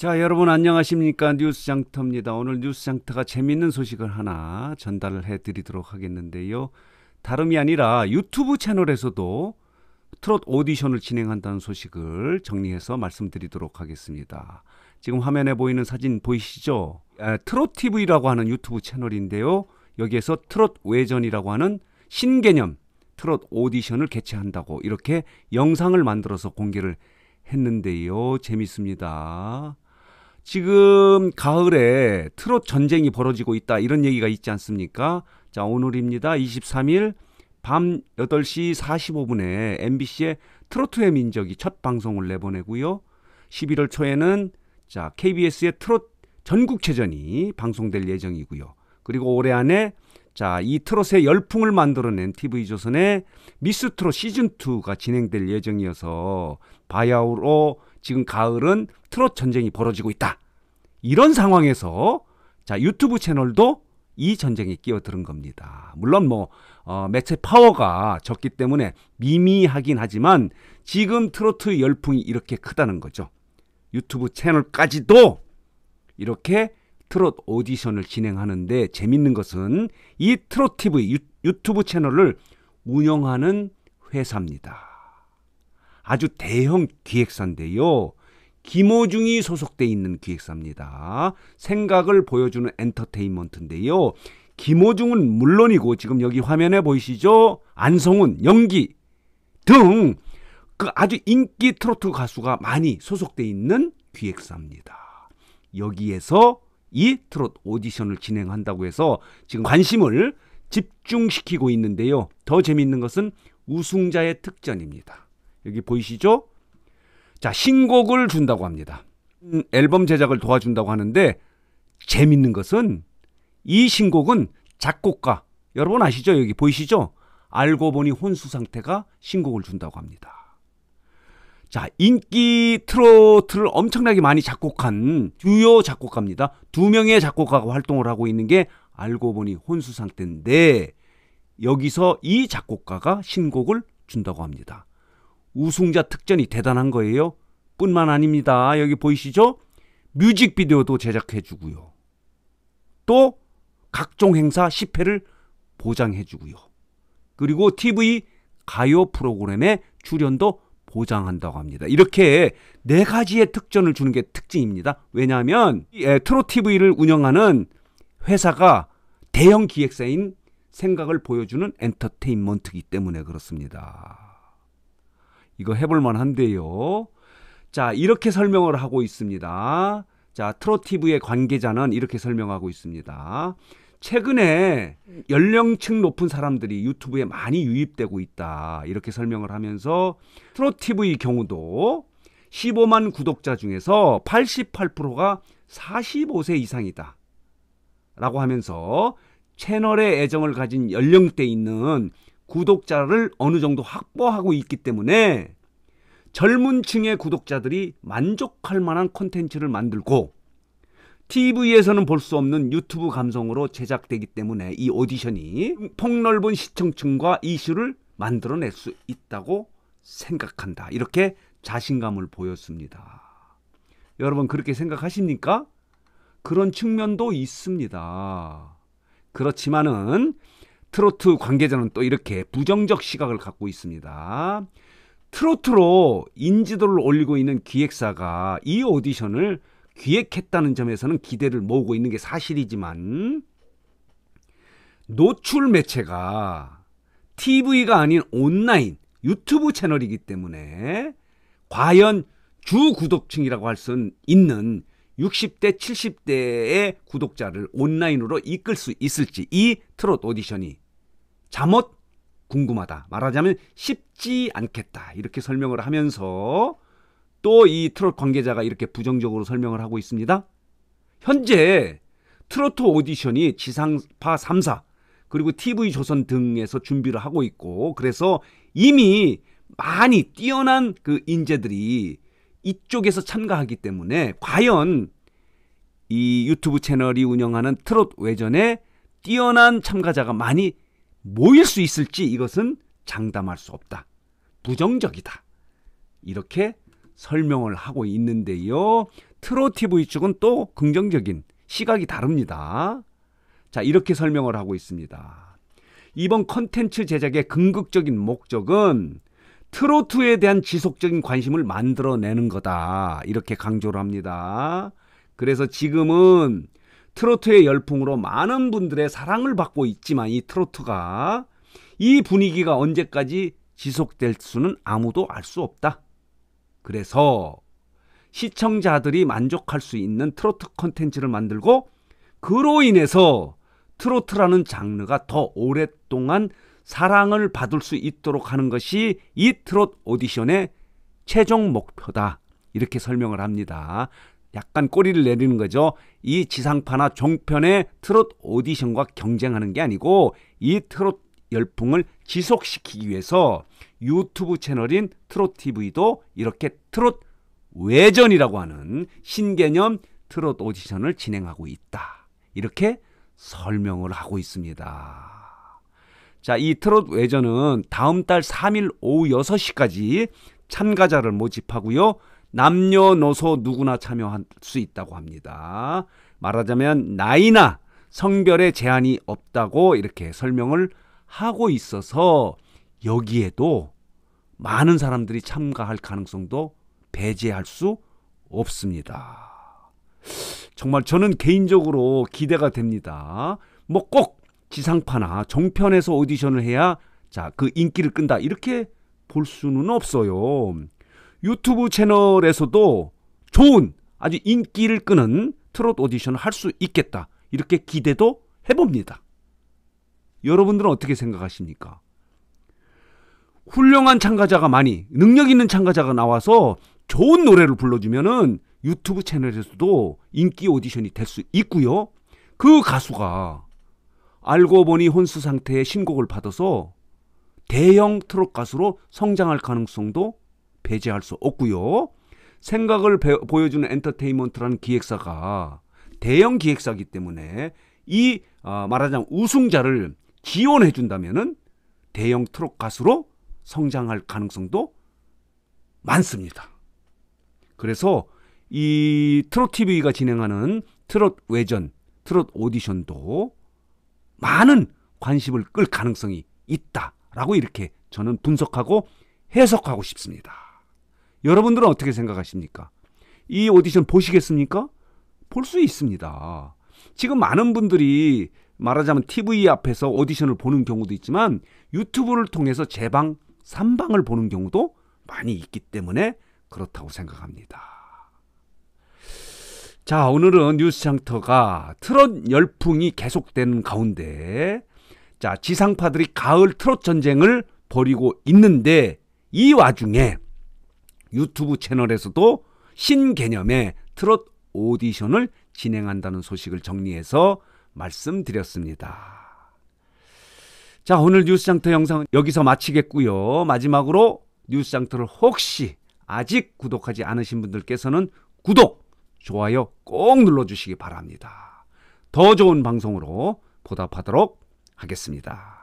자, 여러분 안녕하십니까? 뉴스 장터입니다. 오늘 뉴스 장터가 재밌는 소식을 하나 전달을 해 드리도록 하겠는데요. 다름이 아니라 유튜브 채널에서도 트롯 오디션을 진행한다는 소식을 정리해서 말씀드리도록 하겠습니다. 지금 화면에 보이는 사진 보이시죠? 아, 트롯 TV라고 하는 유튜브 채널인데요. 여기에서 트롯 외전이라고 하는 신개념 트롯 오디션을 개최한다고 이렇게 영상을 만들어서 공개를 했는데요. 재밌습니다. 지금 가을에 트롯 전쟁이 벌어지고 있다 이런 얘기가 있지 않습니까? 자, 오늘입니다. 23일 밤 8시 45분에 MBC의 트로트의 민족이 첫 방송을 내보내고요. 11월 초에는 자, KBS의 트롯 전국체전이 방송될 예정이고요. 그리고 올해 안에 자, 이 트롯의 열풍을 만들어낸 TV조선의 미스 트롯 시즌2가 진행될 예정이어서 바야흐로 지금 가을은 트롯 전쟁이 벌어지고 있다. 이런 상황에서 자 유튜브 채널도 이 전쟁에 끼어드는 겁니다. 물론 뭐 어, 매체 파워가 적기 때문에 미미하긴 하지만 지금 트로트 열풍이 이렇게 크다는 거죠. 유튜브 채널까지도 이렇게 트롯 오디션을 진행하는데 재밌는 것은 이트로 t 브 유, 유튜브 채널을 운영하는 회사입니다. 아주 대형 기획사인데요. 김호중이 소속돼 있는 기획사입니다. 생각을 보여주는 엔터테인먼트인데요. 김호중은 물론이고 지금 여기 화면에 보이시죠? 안성훈, 연기 등 그 아주 인기 트로트 가수가 많이 소속돼 있는 기획사입니다. 여기에서 이트로트 오디션을 진행한다고 해서 지금 관심을 집중시키고 있는데요. 더 재미있는 것은 우승자의 특전입니다. 여기 보이시죠? 자, 신곡을 준다고 합니다. 음, 앨범 제작을 도와준다고 하는데 재밌는 것은 이 신곡은 작곡가 여러분 아시죠? 여기 보이시죠? 알고 보니 혼수 상태가 신곡을 준다고 합니다. 자, 인기 트로트를 엄청나게 많이 작곡한 주요 작곡가입니다. 두 명의 작곡가가 활동을 하고 있는 게 알고 보니 혼수 상태인데 여기서 이 작곡가가 신곡을 준다고 합니다. 우승자 특전이 대단한 거예요. 뿐만 아닙니다. 여기 보이시죠? 뮤직비디오도 제작해 주고요. 또 각종 행사 10회를 보장해 주고요. 그리고 TV 가요 프로그램에 출연도 보장한다고 합니다. 이렇게 네 가지의 특전을 주는 게 특징입니다. 왜냐하면 트로 TV를 운영하는 회사가 대형 기획사인 생각을 보여주는 엔터테인먼트이기 때문에 그렇습니다. 이거 해볼 만한데요. 자, 이렇게 설명을 하고 있습니다. 자, 트로티브의 관계자는 이렇게 설명하고 있습니다. 최근에 연령층 높은 사람들이 유튜브에 많이 유입되고 있다. 이렇게 설명을 하면서 트로티브의 경우도 15만 구독자 중에서 88%가 45세 이상이다. 라고 하면서 채널에 애정을 가진 연령대 있는 구독자를 어느 정도 확보하고 있기 때문에 젊은 층의 구독자들이 만족할 만한 콘텐츠를 만들고 TV에서는 볼 수 없는 유튜브 감성으로 제작되기 때문에 이 오디션이 폭넓은 시청층과 이슈를 만들어낼 수 있다고 생각한다. 이렇게 자신감을 보였습니다. 여러분 그렇게 생각하십니까? 그런 측면도 있습니다. 그렇지만은 트로트 관계자는 또 이렇게 부정적 시각을 갖고 있습니다. 트로트로 인지도를 올리고 있는 기획사가 이 오디션을 기획했다는 점에서는 기대를 모으고 있는 게 사실이지만 노출 매체가 TV가 아닌 온라인 유튜브 채널이기 때문에 과연 주 구독층이라고 할 수 있는 60대, 70대의 구독자를 온라인으로 이끌 수 있을지 이 트롯 오디션이 잠옷 궁금하다. 말하자면 쉽지 않겠다. 이렇게 설명을 하면서 또 이 트롯 관계자가 이렇게 부정적으로 설명을 하고 있습니다. 현재 트로트 오디션이 지상파 3사 그리고 TV조선 등에서 준비를 하고 있고 그래서 이미 많이 뛰어난 그 인재들이 이쪽에서 참가하기 때문에 과연 이 유튜브 채널이 운영하는 트롯 외전에 뛰어난 참가자가 많이 모일 수 있을지 이것은 장담할 수 없다. 부정적이다. 이렇게 설명을 하고 있는데요. 트로티브 이쪽은 또 긍정적인 시각이 다릅니다. 자, 이렇게 설명을 하고 있습니다. 이번 컨텐츠 제작의 궁극적인 목적은 트로트에 대한 지속적인 관심을 만들어내는 거다. 이렇게 강조를 합니다. 그래서 지금은 트로트의 열풍으로 많은 분들의 사랑을 받고 있지만 이 트로트가 이 분위기가 언제까지 지속될 수는 아무도 알 수 없다. 그래서 시청자들이 만족할 수 있는 트로트 컨텐츠를 만들고 그로 인해서 트로트라는 장르가 더 오랫동안 사랑을 받을 수 있도록 하는 것이 이 트롯 오디션의 최종 목표다. 이렇게 설명을 합니다. 약간 꼬리를 내리는 거죠. 이 지상파나 종편의 트롯 오디션과 경쟁하는 게 아니고 이 트롯 열풍을 지속시키기 위해서 유튜브 채널인 트롯 TV도 이렇게 트롯 외전이라고 하는 신개념 트롯 오디션을 진행하고 있다. 이렇게 설명을 하고 있습니다. 자, 이 트롯 외전은 다음 달 3일 오후 6시까지 참가자를 모집하고요. 남녀노소 누구나 참여할 수 있다고 합니다. 말하자면 나이나 성별에 제한이 없다고 이렇게 설명을 하고 있어서 여기에도 많은 사람들이 참가할 가능성도 배제할 수 없습니다. 정말 저는 개인적으로 기대가 됩니다. 뭐꼭 지상파나 정편에서 오디션을 해야 자, 그 인기를 끈다. 이렇게 볼 수는 없어요. 유튜브 채널에서도 좋은 아주 인기를 끄는 트롯 오디션을 할 수 있겠다. 이렇게 기대도 해봅니다. 여러분들은 어떻게 생각하십니까? 훌륭한 참가자가 많이, 능력 있는 참가자가 나와서 좋은 노래를 불러주면은 유튜브 채널에서도 인기 오디션이 될 수 있고요. 그 가수가 알고 보니 혼수 상태의 신곡을 받아서 대형 트롯 가수로 성장할 가능성도 배제할 수 없고요. 생각을 배, 보여주는 엔터테인먼트라는 기획사가 대형 기획사기 때문에 이 어, 말하자면 우승자를 지원해 준다면은 대형 트롯 가수로 성장할 가능성도 많습니다. 그래서 이 트롯 TV가 진행하는 트롯 외전, 트롯 오디션도 많은 관심을 끌 가능성이 있다라고 이렇게 저는 분석하고 해석하고 싶습니다. 여러분들은 어떻게 생각하십니까? 이 오디션 보시겠습니까? 볼 수 있습니다. 지금 많은 분들이 말하자면 TV 앞에서 오디션을 보는 경우도 있지만 유튜브를 통해서 제방 삼방을 보는 경우도 많이 있기 때문에 그렇다고 생각합니다. 자, 오늘은 뉴스 장터가 트롯 열풍이 계속되는 가운데 자, 지상파들이 가을 트롯 전쟁을 벌이고 있는데 이 와중에 유튜브 채널에서도 신개념의 트롯 오디션을 진행한다는 소식을 정리해서 말씀드렸습니다. 자, 오늘 뉴스장터 영상은 여기서 마치겠고요. 마지막으로 뉴스장터를 혹시 아직 구독하지 않으신 분들께서는 구독! 좋아요 꼭 눌러주시기 바랍니다. 더 좋은 방송으로 보답하도록 하겠습니다.